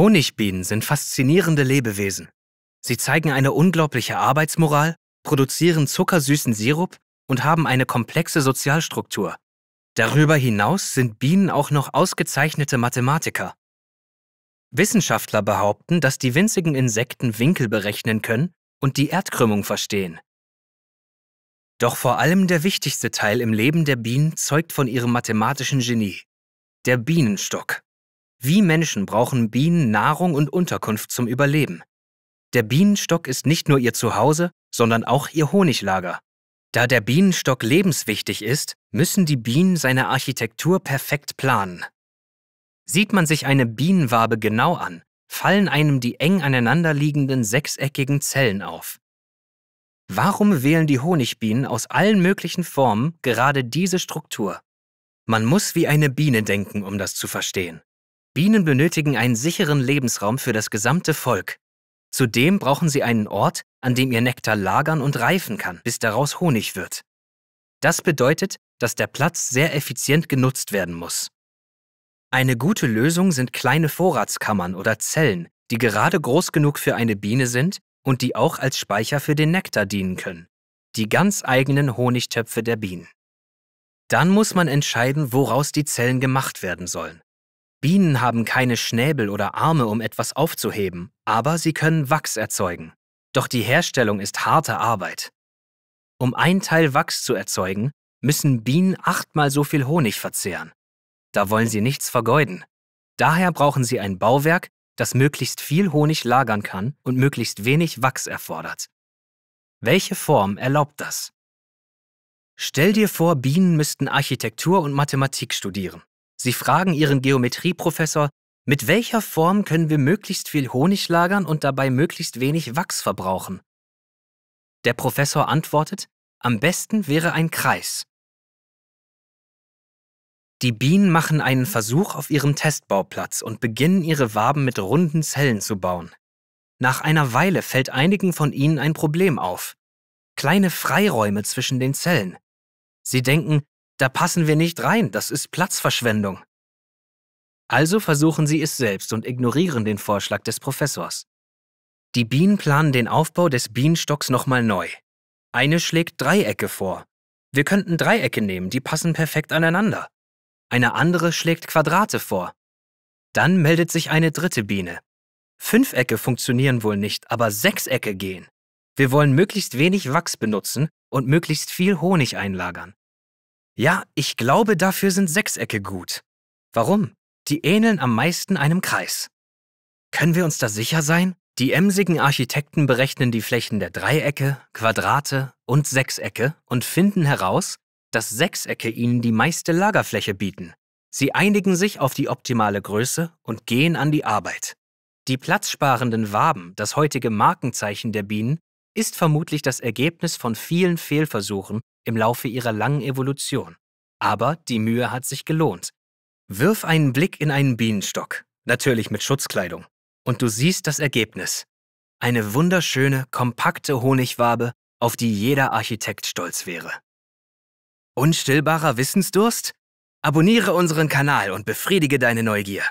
Honigbienen sind faszinierende Lebewesen. Sie zeigen eine unglaubliche Arbeitsmoral, produzieren zuckersüßen Sirup und haben eine komplexe Sozialstruktur. Darüber hinaus sind Bienen auch noch ausgezeichnete Mathematiker. Wissenschaftler behaupten, dass die winzigen Insekten Winkel berechnen können und die Erdkrümmung verstehen. Doch vor allem der wichtigste Teil im Leben der Bienen zeugt von ihrem mathematischen Genie, der Bienenstock. Wie Menschen brauchen Bienen Nahrung und Unterkunft zum Überleben. Der Bienenstock ist nicht nur ihr Zuhause, sondern auch ihr Honiglager. Da der Bienenstock lebenswichtig ist, müssen die Bienen seine Architektur perfekt planen. Sieht man sich eine Bienenwabe genau an, fallen einem die eng aneinanderliegenden sechseckigen Zellen auf. Warum wählen die Honigbienen aus allen möglichen Formen gerade diese Struktur? Man muss wie eine Biene denken, um das zu verstehen. Bienen benötigen einen sicheren Lebensraum für das gesamte Volk. Zudem brauchen sie einen Ort, an dem ihr Nektar lagern und reifen kann, bis daraus Honig wird. Das bedeutet, dass der Platz sehr effizient genutzt werden muss. Eine gute Lösung sind kleine Vorratskammern oder Zellen, die gerade groß genug für eine Biene sind und die auch als Speicher für den Nektar dienen können. Die ganz eigenen Honigtöpfe der Bienen. Dann muss man entscheiden, woraus die Zellen gemacht werden sollen. Bienen haben keine Schnäbel oder Arme, um etwas aufzuheben, aber sie können Wachs erzeugen. Doch die Herstellung ist harte Arbeit. Um ein Teil Wachs zu erzeugen, müssen Bienen achtmal so viel Honig verzehren. Da wollen sie nichts vergeuden. Daher brauchen sie ein Bauwerk, das möglichst viel Honig lagern kann und möglichst wenig Wachs erfordert. Welche Form erlaubt das? Stell dir vor, Bienen müssten Architektur und Mathematik studieren. Sie fragen Ihren Geometrieprofessor, mit welcher Form können wir möglichst viel Honig lagern und dabei möglichst wenig Wachs verbrauchen? Der Professor antwortet, am besten wäre ein Kreis. Die Bienen machen einen Versuch auf ihrem Testbauplatz und beginnen ihre Waben mit runden Zellen zu bauen. Nach einer Weile fällt einigen von ihnen ein Problem auf. Kleine Freiräume zwischen den Zellen. Sie denken, da passen wir nicht rein, das ist Platzverschwendung. Also versuchen sie es selbst und ignorieren den Vorschlag des Professors. Die Bienen planen den Aufbau des Bienenstocks nochmal neu. Eine schlägt Dreiecke vor. Wir könnten Dreiecke nehmen, die passen perfekt aneinander. Eine andere schlägt Quadrate vor. Dann meldet sich eine dritte Biene. Fünfecke funktionieren wohl nicht, aber Sechsecke gehen. Wir wollen möglichst wenig Wachs benutzen und möglichst viel Honig einlagern. Ja, ich glaube, dafür sind Sechsecke gut. Warum? Die ähneln am meisten einem Kreis. Können wir uns da sicher sein? Die emsigen Architekten berechnen die Flächen der Dreiecke, Quadrate und Sechsecke und finden heraus, dass Sechsecke ihnen die meiste Lagerfläche bieten. Sie einigen sich auf die optimale Größe und gehen an die Arbeit. Die platzsparenden Waben, das heutige Markenzeichen der Bienen, ist vermutlich das Ergebnis von vielen Fehlversuchen im Laufe ihrer langen Evolution. Aber die Mühe hat sich gelohnt. Wirf einen Blick in einen Bienenstock, natürlich mit Schutzkleidung, und du siehst das Ergebnis. Eine wunderschöne, kompakte Honigwabe, auf die jeder Architekt stolz wäre. Unstillbarer Wissensdurst? Abonniere unseren Kanal und befriedige deine Neugier.